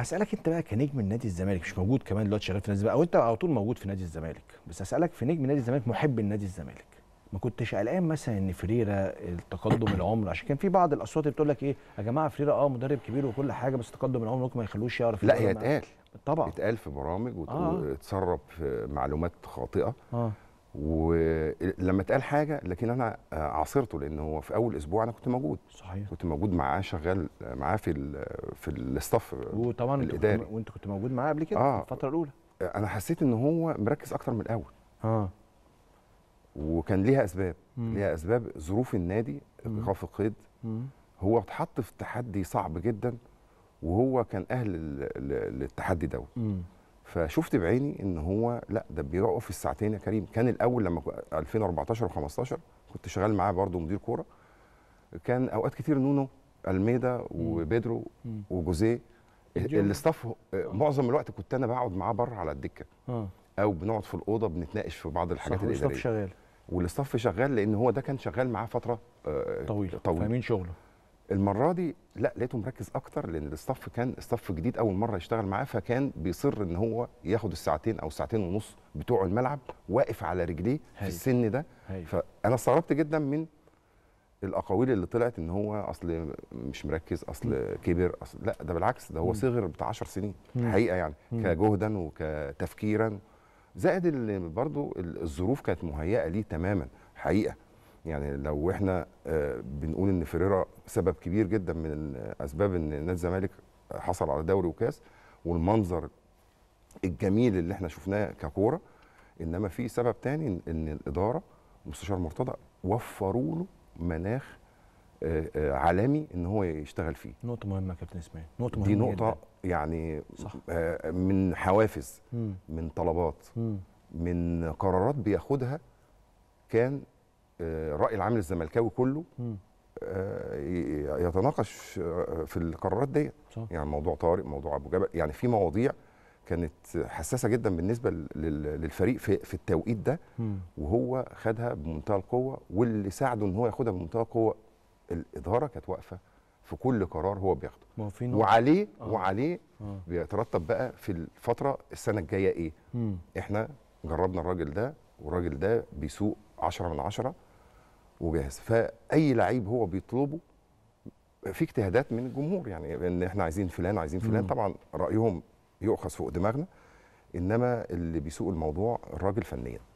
اسالك انت بقى كنجم نادي الزمالك مش موجود كمان دلوقتي شغال في نادي الزمالك او انت على طول موجود في نادي الزمالك بس اسالك في نجم نادي الزمالك محب النادي الزمالك ما كنتش قلقان مثلا ان فريرة التقدم العمر عشان كان في بعض الاصوات بتقول لك ايه يا جماعه فريرة اه مدرب كبير وكل حاجه بس تقدم العمر ممكن ما يخلوش يعرف لا هي اتقال طبعا اتقال في برامج آه. واتسرب آه. معلومات خاطئه آه. لما اتقال حاجه لكن انا آه، عاصرته لان هو في اول اسبوع انا كنت موجود صحيح كنت موجود معاه شغال آه، معاه في الـ آه، في الاستاف وطبعا الاداري وانت كنت, وانت كنت موجود معاه قبل كده آه الفتره الاولى انا حسيت ان هو مركز اكتر من الاول اه وكان ليها اسباب مم. ليها اسباب ظروف النادي ايقاف القيد هو اتحط في تحدي صعب جدا وهو كان اهل للتحدي دوت فشفت بعيني ان هو لا ده بيقف الساعتين يا كريم كان الاول لما 2014 و15 كنت شغال معاه برضه مدير كوره كان اوقات كتير نونو الميدا وبيدرو وجوزيه الاستاف آه. معظم الوقت كنت انا بقعد معاه بره على الدكه آه. او بنقعد في الاوضه بنتناقش في بعض الحاجات الاداريه الاداريه شغال والاستاف شغال لان هو ده كان شغال معاه فتره آه، طويله طويل. فاهمين شغله المره دي لا لقيته مركز اكتر لان الاستاف كان استاف جديد اول مره يشتغل معاه فكان بيصر ان هو ياخد الساعتين او ساعتين ونص بتوع الملعب واقف على رجليه في السن ده هي. فانا استغربت جدا من الاقاويل اللي طلعت ان هو اصل مش مركز اصل م. كبر اصل لا ده بالعكس ده هو صغر بتاع 10 سنين م. حقيقه يعني م. كجهدا وكتفكيرا زائد اللي برضو الظروف كانت مهيئه ليه تماما حقيقه يعني لو احنا آه، بنقول ان فريرا سبب كبير جدا من اسباب ان نادي الزمالك حصل على دوري وكاس والمنظر الجميل اللي احنا شفناه ككوره انما في سبب تاني ان الاداره مستشار مرتضى وفروا له مناخ آه، آه، عالمي ان هو يشتغل فيه نقطه مهمه يا كابتن اسماعيل نقطه مهمه دي نقطه جداً. يعني صح. آه، من حوافز مم. من طلبات مم. من قرارات بياخدها كان الراي العام للزملكاوي كله مم. آه، يتناقش آه، في القرارات ديت يعني موضوع طارق موضوع ابو جبل يعني في مواضيع كانت حساسه جدا بالنسبه للفريق في, في التوقيت ده وهو خدها بمنتهى القوه واللي ساعده ان هو ياخدها بمنتهى القوه الاداره كانت واقفه في كل قرار هو بياخده وعليه آه. وعليه آه. بيترتب بقى في الفتره السنه الجايه ايه مم. احنا جربنا الراجل ده والراجل ده بيسوق 10 من 10 وجاهز فاي لعيب هو بيطلبه في اجتهادات من الجمهور يعني ان احنا عايزين فلان عايزين فلان طبعا رايهم يؤخذ فوق دماغنا انما اللي بيسوق الموضوع الراجل فنيا